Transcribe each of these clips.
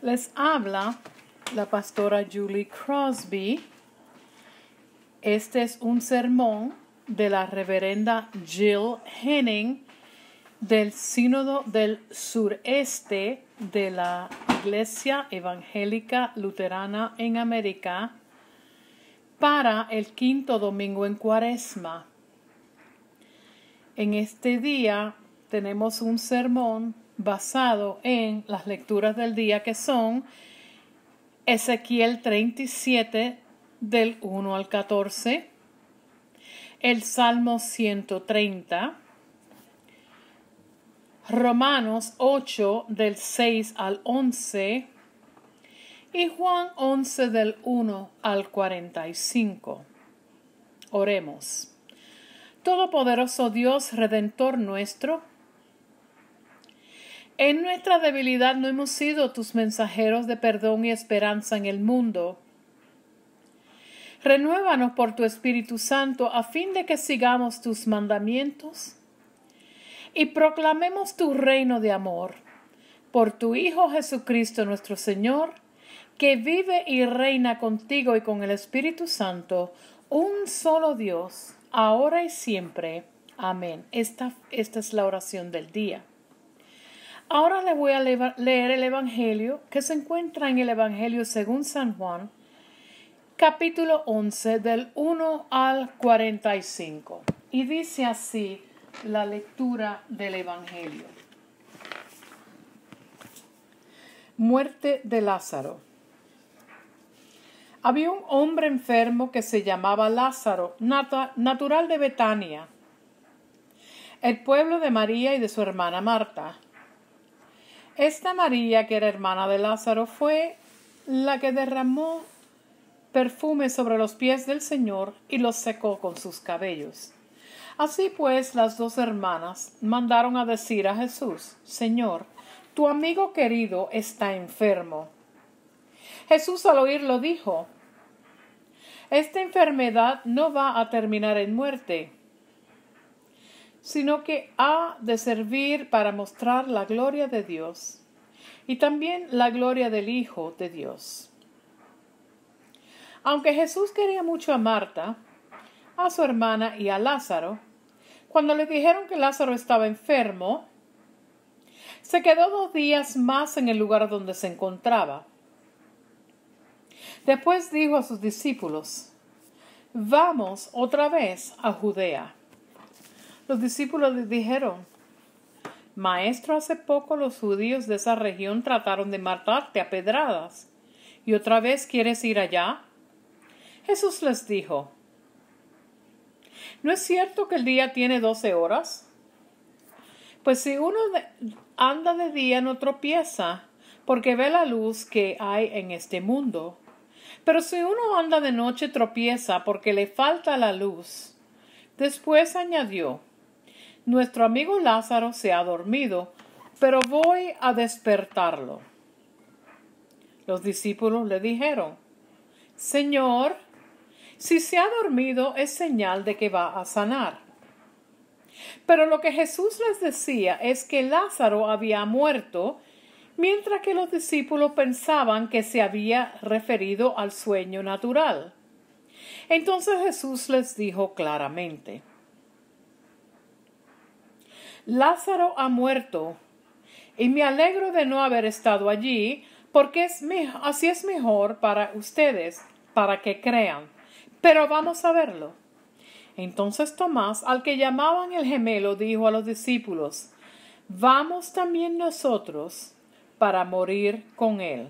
Les habla la pastora Julie Crosby. Este es un sermón de la reverenda Jill Henning del Sínodo del Sureste de la Iglesia Evangélica Luterana en América para el quinto domingo en Cuaresma. En este día tenemos un sermón basado en las lecturas del día que son Ezequiel 37 del 1 al 14, el Salmo 130, Romanos 8 del 6 al 11 y Juan 11 del 1 al 45. Oremos. Todopoderoso Dios, Redentor nuestro, en nuestra debilidad no hemos sido tus mensajeros de perdón y esperanza en el mundo. Renuévanos por tu Espíritu Santo a fin de que sigamos tus mandamientos y proclamemos tu reino de amor por tu Hijo Jesucristo nuestro Señor, que vive y reina contigo y con el Espíritu Santo, un solo Dios, ahora y siempre. Amén. Esta, esta es la oración del día. Ahora le voy a leer el Evangelio que se encuentra en el Evangelio según San Juan, capítulo 11 del 1 al 45. Y dice así la lectura del Evangelio. Muerte de Lázaro. Había un hombre enfermo que se llamaba Lázaro, natural de Betania, el pueblo de María y de su hermana Marta. Esta María, que era hermana de Lázaro, fue la que derramó perfume sobre los pies del Señor y los secó con sus cabellos. Así pues, las dos hermanas mandaron a decir a Jesús, Señor, tu amigo querido está enfermo. Jesús al oírlo dijo, Esta enfermedad no va a terminar en muerte sino que ha de servir para mostrar la gloria de Dios y también la gloria del Hijo de Dios. Aunque Jesús quería mucho a Marta, a su hermana y a Lázaro, cuando le dijeron que Lázaro estaba enfermo, se quedó dos días más en el lugar donde se encontraba. Después dijo a sus discípulos, Vamos otra vez a Judea. Los discípulos les dijeron, Maestro, hace poco los judíos de esa región trataron de matarte a pedradas. ¿Y otra vez quieres ir allá? Jesús les dijo, ¿No es cierto que el día tiene doce horas? Pues si uno anda de día no tropieza, porque ve la luz que hay en este mundo. Pero si uno anda de noche tropieza porque le falta la luz. Después añadió, nuestro amigo Lázaro se ha dormido, pero voy a despertarlo. Los discípulos le dijeron, Señor, si se ha dormido es señal de que va a sanar. Pero lo que Jesús les decía es que Lázaro había muerto, mientras que los discípulos pensaban que se había referido al sueño natural. Entonces Jesús les dijo claramente, Lázaro ha muerto y me alegro de no haber estado allí, porque así es mejor para ustedes, para que crean. Pero vamos a verlo. Entonces Tomás, al que llamaban el gemelo, dijo a los discípulos, Vamos también nosotros para morir con él.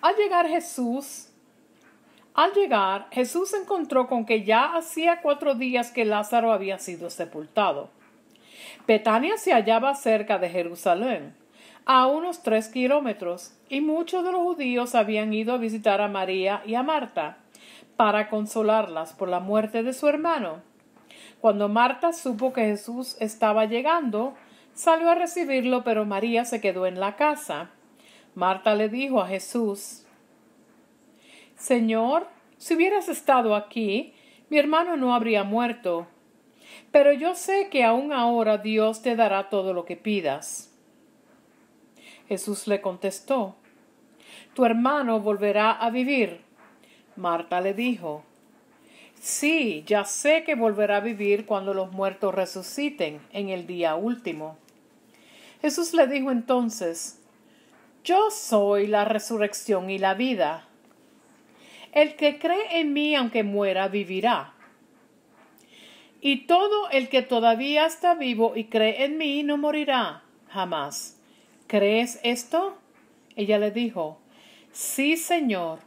Al llegar Jesús, al llegar, Jesús encontró con que ya hacía cuatro días que Lázaro había sido sepultado. Betania se hallaba cerca de Jerusalén, a unos tres kilómetros, y muchos de los judíos habían ido a visitar a María y a Marta para consolarlas por la muerte de su hermano. Cuando Marta supo que Jesús estaba llegando, salió a recibirlo, pero María se quedó en la casa. Marta le dijo a Jesús, Señor, si hubieras estado aquí, mi hermano no habría muerto. Pero yo sé que aún ahora Dios te dará todo lo que pidas. Jesús le contestó, Tu hermano volverá a vivir. Marta le dijo, Sí, ya sé que volverá a vivir cuando los muertos resuciten en el día último. Jesús le dijo entonces, Yo soy la resurrección y la vida. El que cree en mí, aunque muera, vivirá y todo el que todavía está vivo y cree en mí no morirá jamás. ¿Crees esto? Ella le dijo, Sí, Señor,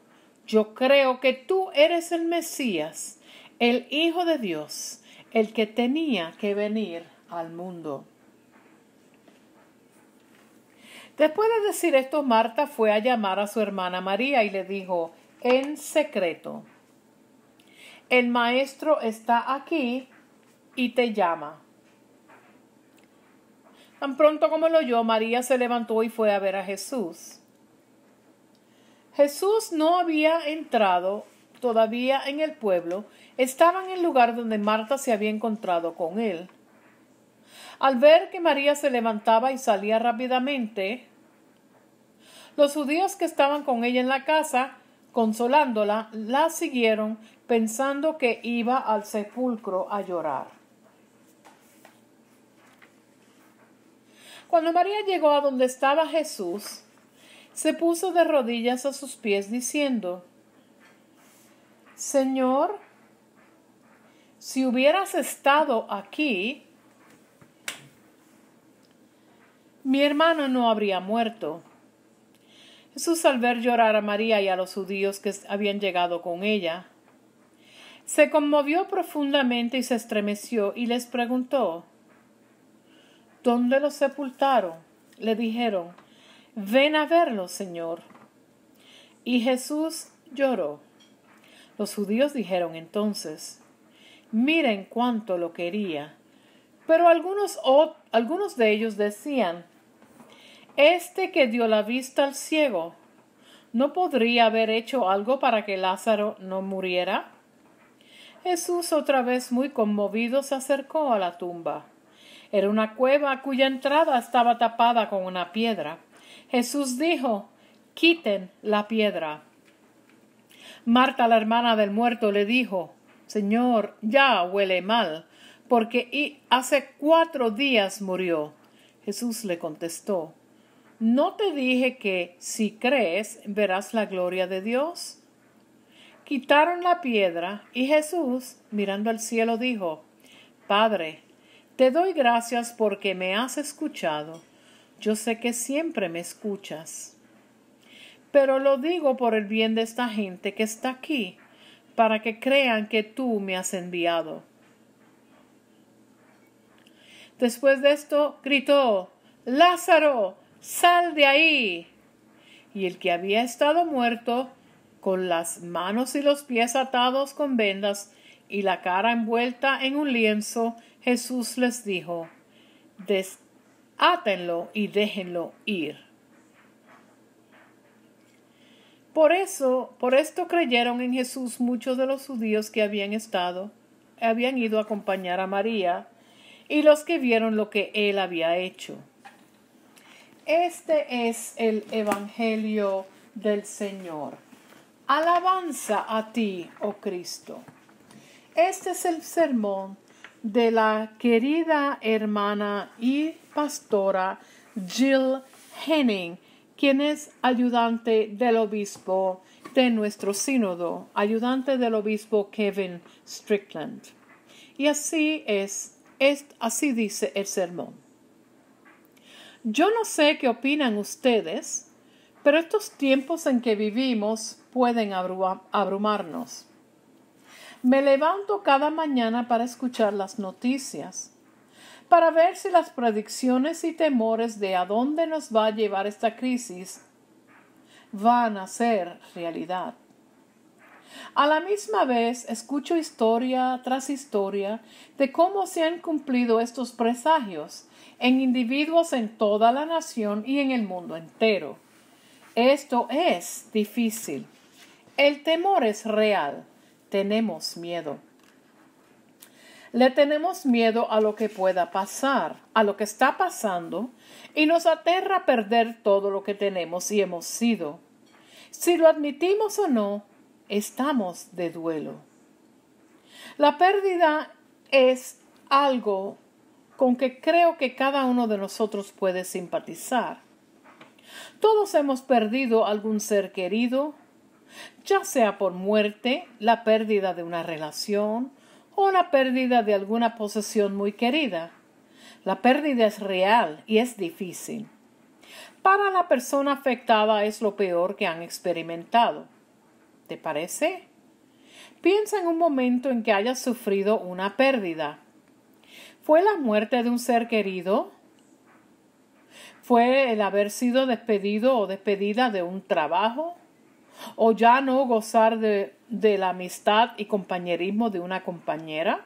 yo creo que tú eres el Mesías, el Hijo de Dios, el que tenía que venir al mundo. Después de decir esto, Marta fue a llamar a su hermana María y le dijo, en secreto, el maestro está aquí y te llama. Tan pronto como lo oyó, María se levantó y fue a ver a Jesús. Jesús no había entrado todavía en el pueblo, estaba en el lugar donde Marta se había encontrado con él. Al ver que María se levantaba y salía rápidamente, los judíos que estaban con ella en la casa, consolándola, la siguieron pensando que iba al sepulcro a llorar. Cuando María llegó a donde estaba Jesús, se puso de rodillas a sus pies diciendo, Señor, si hubieras estado aquí, mi hermano no habría muerto. Jesús al ver llorar a María y a los judíos que habían llegado con ella, se conmovió profundamente y se estremeció y les preguntó ¿Dónde lo sepultaron, le dijeron, ven a verlo, Señor. Y Jesús lloró. Los judíos dijeron entonces, miren cuánto lo quería. Pero algunos, algunos de ellos decían, este que dio la vista al ciego, ¿no podría haber hecho algo para que Lázaro no muriera? Jesús otra vez muy conmovido se acercó a la tumba. Era una cueva cuya entrada estaba tapada con una piedra. Jesús dijo, quiten la piedra. Marta, la hermana del muerto, le dijo, Señor, ya huele mal, porque hace cuatro días murió. Jesús le contestó, ¿no te dije que si crees verás la gloria de Dios? Quitaron la piedra y Jesús, mirando al cielo, dijo, Padre, te doy gracias porque me has escuchado. Yo sé que siempre me escuchas. Pero lo digo por el bien de esta gente que está aquí, para que crean que tú me has enviado. Después de esto gritó, Lázaro, sal de ahí. Y el que había estado muerto, con las manos y los pies atados con vendas y la cara envuelta en un lienzo, Jesús les dijo, desátenlo y déjenlo ir. Por eso, por esto creyeron en Jesús muchos de los judíos que habían estado, habían ido a acompañar a María, y los que vieron lo que él había hecho. Este es el Evangelio del Señor. Alabanza a ti, oh Cristo. Este es el sermón de la querida hermana y pastora Jill Henning, quien es ayudante del obispo de nuestro sínodo, ayudante del obispo Kevin Strickland. Y así es, así dice el sermón. Yo no sé qué opinan ustedes, pero estos tiempos en que vivimos pueden abrumarnos. Me levanto cada mañana para escuchar las noticias, para ver si las predicciones y temores de a dónde nos va a llevar esta crisis van a ser realidad. A la misma vez escucho historia tras historia de cómo se han cumplido estos presagios en individuos en toda la nación y en el mundo entero. Esto es difícil. El temor es real tenemos miedo. Le tenemos miedo a lo que pueda pasar, a lo que está pasando, y nos aterra perder todo lo que tenemos y hemos sido. Si lo admitimos o no, estamos de duelo. La pérdida es algo con que creo que cada uno de nosotros puede simpatizar. Todos hemos perdido algún ser querido, ya sea por muerte, la pérdida de una relación o la pérdida de alguna posesión muy querida. La pérdida es real y es difícil. Para la persona afectada es lo peor que han experimentado. ¿Te parece? Piensa en un momento en que hayas sufrido una pérdida. ¿Fue la muerte de un ser querido? ¿Fue el haber sido despedido o despedida de un trabajo? o ya no gozar de, la amistad y compañerismo de una compañera.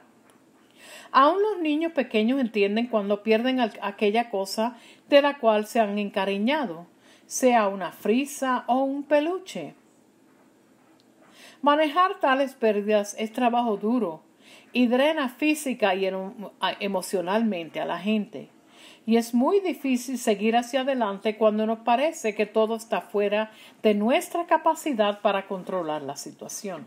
Aún los niños pequeños entienden cuando pierden aquella cosa de la cual se han encariñado, sea una frisa o un peluche. Manejar tales pérdidas es trabajo duro y drena física y emocionalmente a la gente y es muy difícil seguir hacia adelante cuando nos parece que todo está fuera de nuestra capacidad para controlar la situación.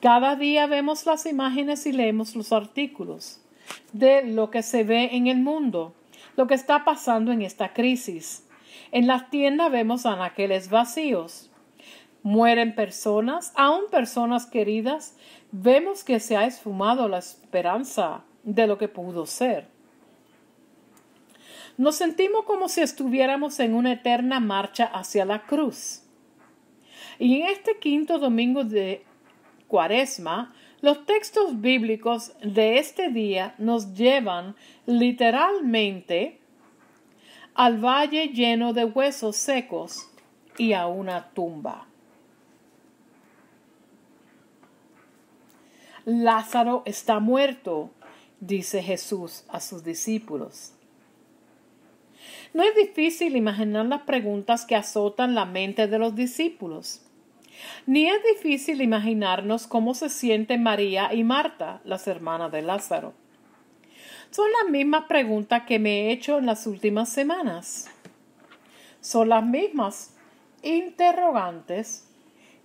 Cada día vemos las imágenes y leemos los artículos de lo que se ve en el mundo, lo que está pasando en esta crisis. En la tienda vemos anaqueles vacíos. Mueren personas, aún personas queridas. Vemos que se ha esfumado la esperanza de lo que pudo ser. Nos sentimos como si estuviéramos en una eterna marcha hacia la cruz. Y en este quinto domingo de Cuaresma, los textos bíblicos de este día nos llevan literalmente al valle lleno de huesos secos y a una tumba. Lázaro está muerto, dice Jesús a sus discípulos. No es difícil imaginar las preguntas que azotan la mente de los discípulos. Ni es difícil imaginarnos cómo se sienten María y Marta, las hermanas de Lázaro. Son las mismas preguntas que me he hecho en las últimas semanas. Son las mismas interrogantes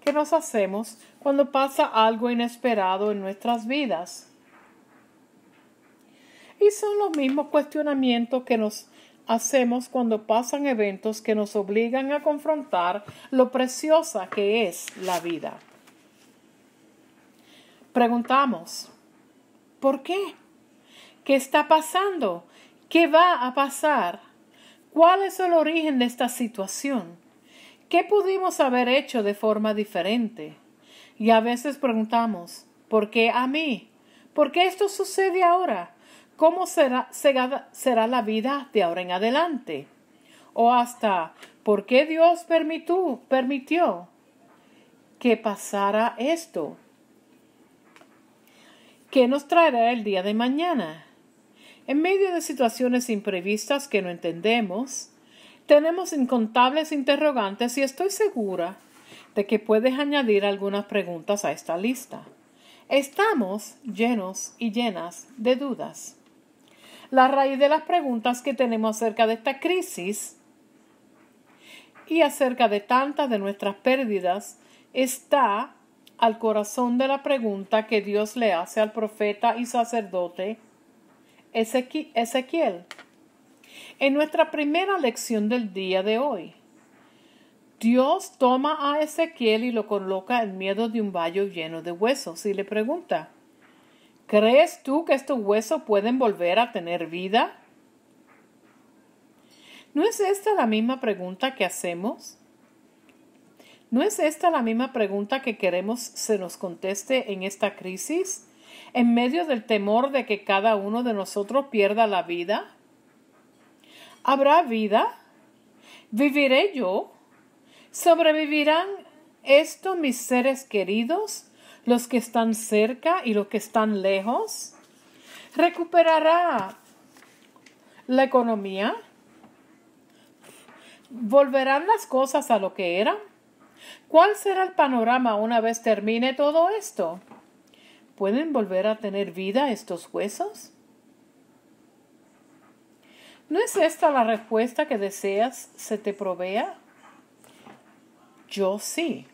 que nos hacemos cuando pasa algo inesperado en nuestras vidas. Y son los mismos cuestionamientos que nos hacemos cuando pasan eventos que nos obligan a confrontar lo preciosa que es la vida. Preguntamos, ¿por qué? ¿Qué está pasando? ¿Qué va a pasar? ¿Cuál es el origen de esta situación? ¿Qué pudimos haber hecho de forma diferente? Y a veces preguntamos, ¿por qué a mí? ¿Por qué esto sucede ahora? ¿Cómo será, será, la vida de ahora en adelante? O hasta, ¿por qué Dios permitió, permitió que pasara esto? ¿Qué nos traerá el día de mañana? En medio de situaciones imprevistas que no entendemos, tenemos incontables interrogantes y estoy segura de que puedes añadir algunas preguntas a esta lista. Estamos llenos y llenas de dudas la raíz de las preguntas que tenemos acerca de esta crisis y acerca de tantas de nuestras pérdidas está al corazón de la pregunta que Dios le hace al profeta y sacerdote Ezequiel. En nuestra primera lección del día de hoy, Dios toma a Ezequiel y lo coloca en miedo de un valle lleno de huesos y le pregunta, ¿Crees tú que estos huesos pueden volver a tener vida? ¿No es esta la misma pregunta que hacemos? ¿No es esta la misma pregunta que queremos se nos conteste en esta crisis, en medio del temor de que cada uno de nosotros pierda la vida? ¿Habrá vida? ¿Viviré yo? ¿Sobrevivirán esto mis seres queridos? los que están cerca y los que están lejos? ¿Recuperará la economía? ¿Volverán las cosas a lo que eran? ¿Cuál será el panorama una vez termine todo esto? ¿Pueden volver a tener vida estos huesos? ¿No es esta la respuesta que deseas se te provea? Yo sí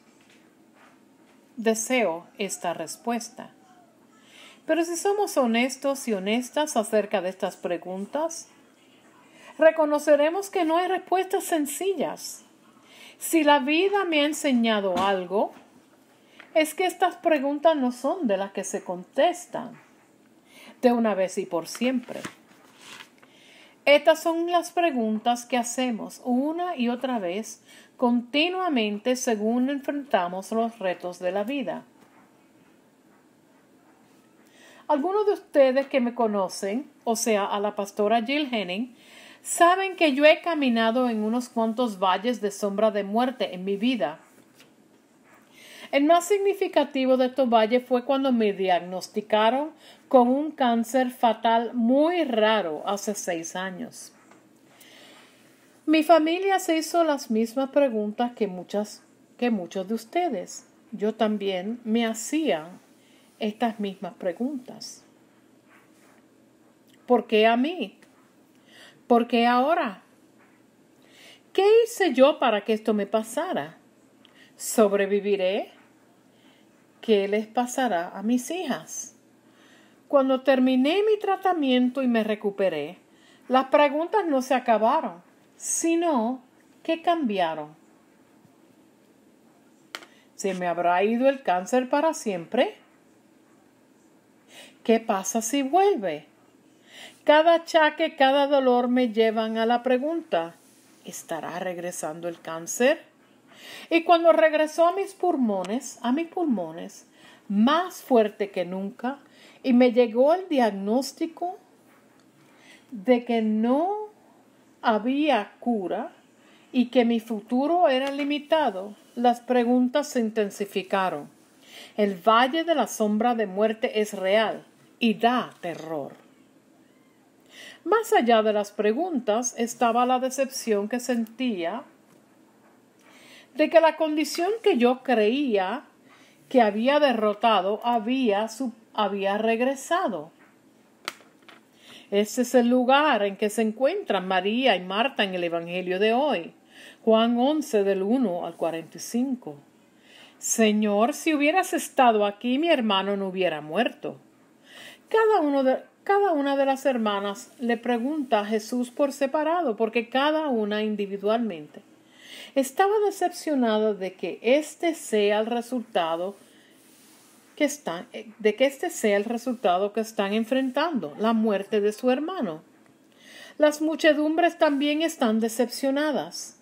deseo esta respuesta. Pero si somos honestos y honestas acerca de estas preguntas, reconoceremos que no hay respuestas sencillas. Si la vida me ha enseñado algo, es que estas preguntas no son de las que se contestan de una vez y por siempre. Estas son las preguntas que hacemos una y otra vez continuamente según enfrentamos los retos de la vida. Algunos de ustedes que me conocen, o sea, a la pastora Jill Henning, saben que yo he caminado en unos cuantos valles de sombra de muerte en mi vida el más significativo de estos valles fue cuando me diagnosticaron con un cáncer fatal muy raro hace seis años. Mi familia se hizo las mismas preguntas que, muchas, que muchos de ustedes. Yo también me hacía estas mismas preguntas. ¿Por qué a mí? ¿Por qué ahora? ¿Qué hice yo para que esto me pasara? ¿Sobreviviré? ¿qué les pasará a mis hijas? Cuando terminé mi tratamiento y me recuperé, las preguntas no se acabaron, sino que cambiaron. ¿Se me habrá ido el cáncer para siempre? ¿Qué pasa si vuelve? Cada achaque, cada dolor me llevan a la pregunta, ¿estará regresando el cáncer? Y cuando regresó a mis pulmones, a mis pulmones, más fuerte que nunca, y me llegó el diagnóstico de que no había cura y que mi futuro era limitado, las preguntas se intensificaron. El valle de la sombra de muerte es real y da terror. Más allá de las preguntas estaba la decepción que sentía de que la condición que yo creía que había derrotado había, había regresado. Ese es el lugar en que se encuentran María y Marta en el Evangelio de hoy. Juan 11 del 1 al 45. Señor, si hubieras estado aquí, mi hermano no hubiera muerto. Cada, uno cada una de las hermanas le pregunta a Jesús por separado, porque cada una individualmente. Estaba decepcionada de que este sea el resultado que están, eh, de que este sea el resultado que están enfrentando, la muerte de su hermano. Las muchedumbres también están decepcionadas.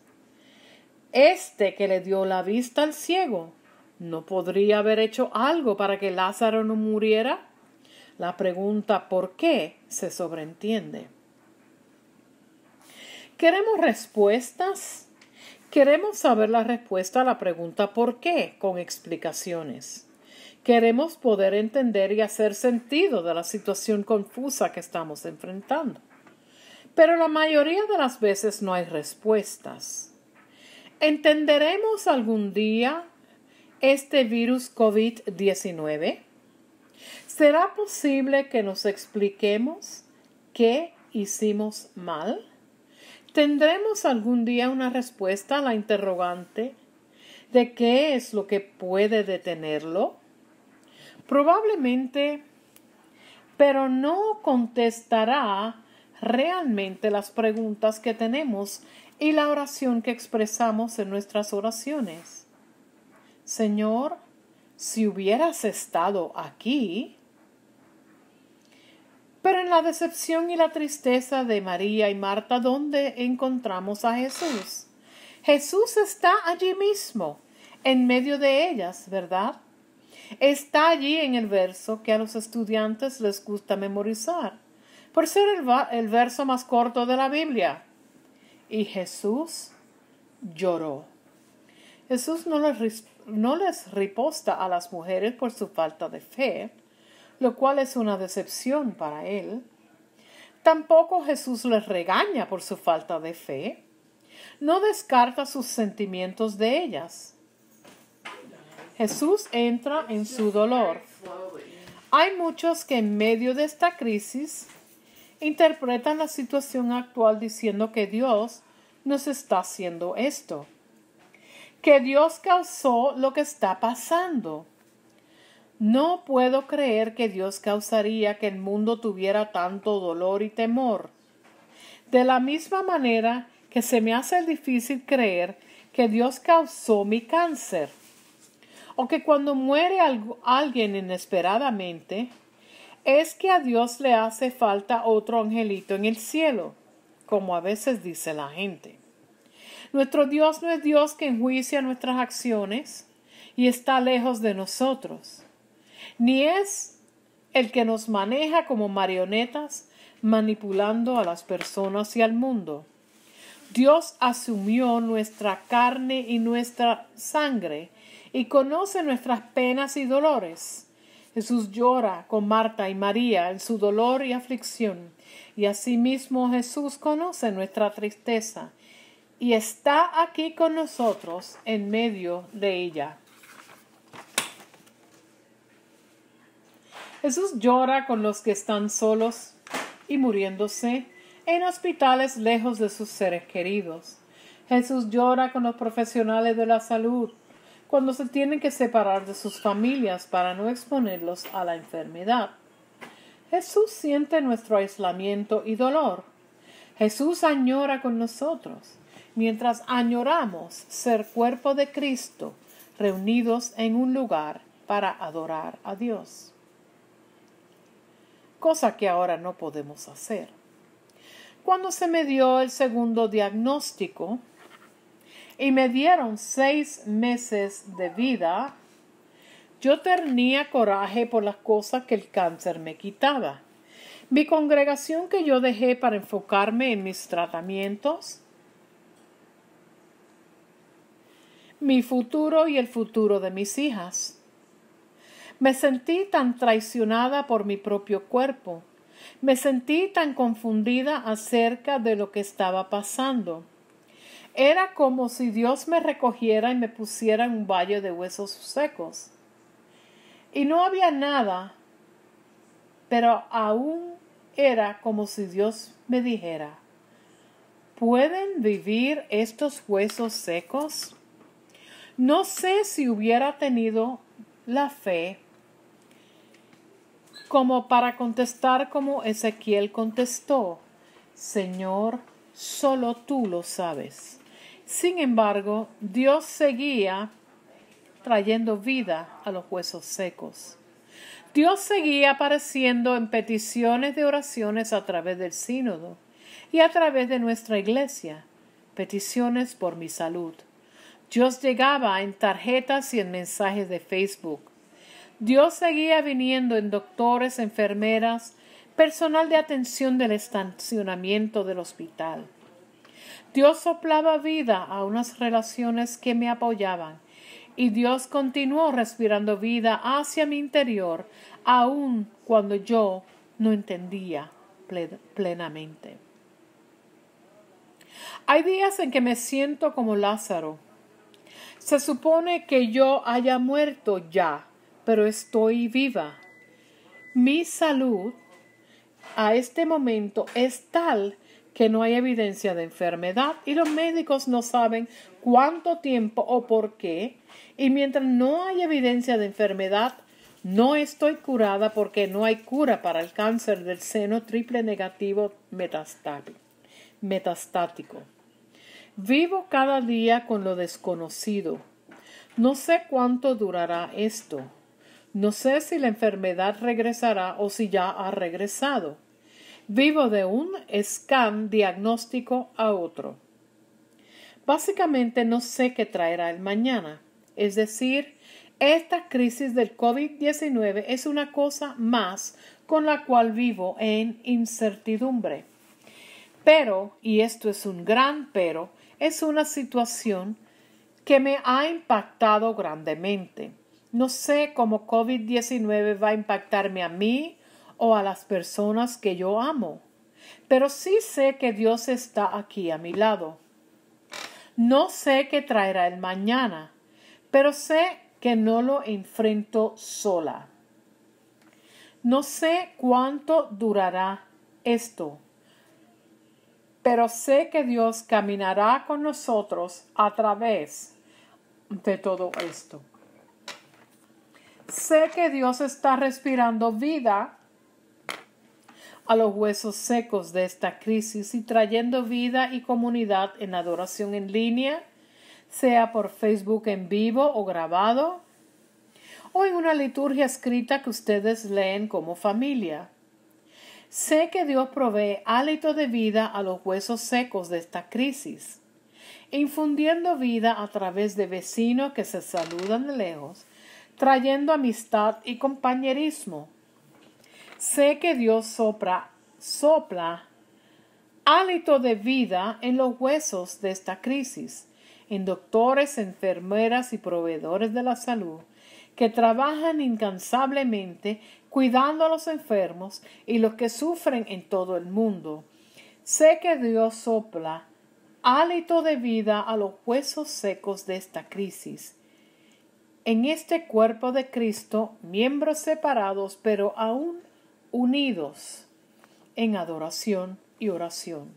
Este que le dio la vista al ciego, ¿no podría haber hecho algo para que Lázaro no muriera? La pregunta ¿por qué? se sobreentiende. Queremos respuestas Queremos saber la respuesta a la pregunta ¿por qué? con explicaciones. Queremos poder entender y hacer sentido de la situación confusa que estamos enfrentando. Pero la mayoría de las veces no hay respuestas. ¿Entenderemos algún día este virus COVID-19? ¿Será posible que nos expliquemos qué hicimos mal? ¿Tendremos algún día una respuesta a la interrogante de qué es lo que puede detenerlo? Probablemente, pero no contestará realmente las preguntas que tenemos y la oración que expresamos en nuestras oraciones. Señor, si hubieras estado aquí, pero en la decepción y la tristeza de María y Marta, ¿dónde encontramos a Jesús? Jesús está allí mismo, en medio de ellas, ¿verdad? Está allí en el verso que a los estudiantes les gusta memorizar, por ser el, verso más corto de la Biblia. Y Jesús lloró. Jesús no les riposta a las mujeres por su falta de fe, lo cual es una decepción para él. Tampoco Jesús les regaña por su falta de fe. No descarta sus sentimientos de ellas. Jesús entra en su dolor. Hay muchos que en medio de esta crisis interpretan la situación actual diciendo que Dios nos está haciendo esto, que Dios causó lo que está pasando no puedo creer que Dios causaría que el mundo tuviera tanto dolor y temor. De la misma manera que se me hace difícil creer que Dios causó mi cáncer, o que cuando muere alguien inesperadamente, es que a Dios le hace falta otro angelito en el cielo, como a veces dice la gente. Nuestro Dios no es Dios que enjuicia nuestras acciones y está lejos de nosotros ni es el que nos maneja como marionetas manipulando a las personas y al mundo. Dios asumió nuestra carne y nuestra sangre y conoce nuestras penas y dolores. Jesús llora con Marta y María en su dolor y aflicción, y asimismo Jesús conoce nuestra tristeza y está aquí con nosotros en medio de ella. Jesús llora con los que están solos y muriéndose en hospitales lejos de sus seres queridos. Jesús llora con los profesionales de la salud cuando se tienen que separar de sus familias para no exponerlos a la enfermedad. Jesús siente nuestro aislamiento y dolor. Jesús añora con nosotros, mientras añoramos ser cuerpo de Cristo, reunidos en un lugar para adorar a Dios cosa que ahora no podemos hacer. Cuando se me dio el segundo diagnóstico y me dieron seis meses de vida, yo tenía coraje por las cosas que el cáncer me quitaba. Mi congregación que yo dejé para enfocarme en mis tratamientos, mi futuro y el futuro de mis hijas. Me sentí tan traicionada por mi propio cuerpo. Me sentí tan confundida acerca de lo que estaba pasando. Era como si Dios me recogiera y me pusiera en un valle de huesos secos. Y no había nada, pero aún era como si Dios me dijera, ¿pueden vivir estos huesos secos? No sé si hubiera tenido la fe como para contestar como Ezequiel contestó, Señor, solo tú lo sabes. Sin embargo, Dios seguía trayendo vida a los huesos secos. Dios seguía apareciendo en peticiones de oraciones a través del sínodo y a través de nuestra iglesia, peticiones por mi salud. Dios llegaba en tarjetas y en mensajes de Facebook, Dios seguía viniendo en doctores, enfermeras, personal de atención del estacionamiento del hospital. Dios soplaba vida a unas relaciones que me apoyaban y Dios continuó respirando vida hacia mi interior, aun cuando yo no entendía plenamente. Hay días en que me siento como Lázaro. Se supone que yo haya muerto ya, pero estoy viva. Mi salud a este momento es tal que no hay evidencia de enfermedad y los médicos no saben cuánto tiempo o por qué. Y mientras no hay evidencia de enfermedad, no estoy curada porque no hay cura para el cáncer del seno triple negativo metastático. Vivo cada día con lo desconocido. No sé cuánto durará esto. No sé si la enfermedad regresará o si ya ha regresado. Vivo de un scan diagnóstico a otro. Básicamente no sé qué traerá el mañana. Es decir, esta crisis del COVID-19 es una cosa más con la cual vivo en incertidumbre. Pero, y esto es un gran pero, es una situación que me ha impactado grandemente no sé cómo COVID-19 va a impactarme a mí o a las personas que yo amo, pero sí sé que Dios está aquí a mi lado. No sé qué traerá el mañana, pero sé que no lo enfrento sola. No sé cuánto durará esto, pero sé que Dios caminará con nosotros a través de todo esto. Sé que Dios está respirando vida a los huesos secos de esta crisis y trayendo vida y comunidad en adoración en línea, sea por Facebook en vivo o grabado, o en una liturgia escrita que ustedes leen como familia. Sé que Dios provee hálito de vida a los huesos secos de esta crisis, infundiendo vida a través de vecinos que se saludan de lejos, trayendo amistad y compañerismo. Sé que Dios sopra, sopla hálito de vida en los huesos de esta crisis, en doctores, enfermeras y proveedores de la salud, que trabajan incansablemente cuidando a los enfermos y los que sufren en todo el mundo. Sé que Dios sopla hálito de vida a los huesos secos de esta crisis en este cuerpo de Cristo, miembros separados, pero aún unidos en adoración y oración.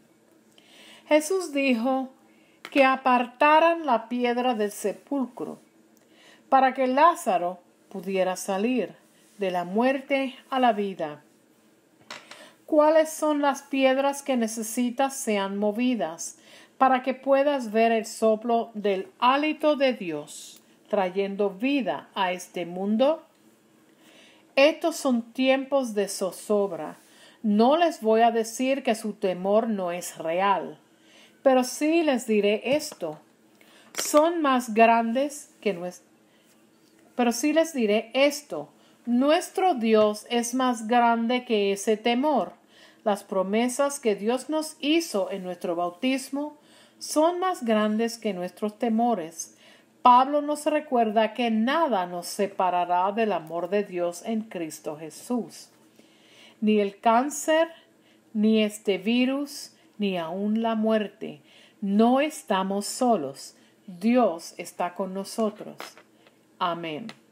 Jesús dijo que apartaran la piedra del sepulcro para que Lázaro pudiera salir de la muerte a la vida. ¿Cuáles son las piedras que necesitas sean movidas para que puedas ver el soplo del hálito de Dios? trayendo vida a este mundo? Estos son tiempos de zozobra. No les voy a decir que su temor no es real, pero sí les diré esto. Son más grandes que nuestro. Pero sí les diré esto. Nuestro Dios es más grande que ese temor. Las promesas que Dios nos hizo en nuestro bautismo son más grandes que nuestros temores Pablo nos recuerda que nada nos separará del amor de Dios en Cristo Jesús. Ni el cáncer, ni este virus, ni aún la muerte. No estamos solos. Dios está con nosotros. Amén.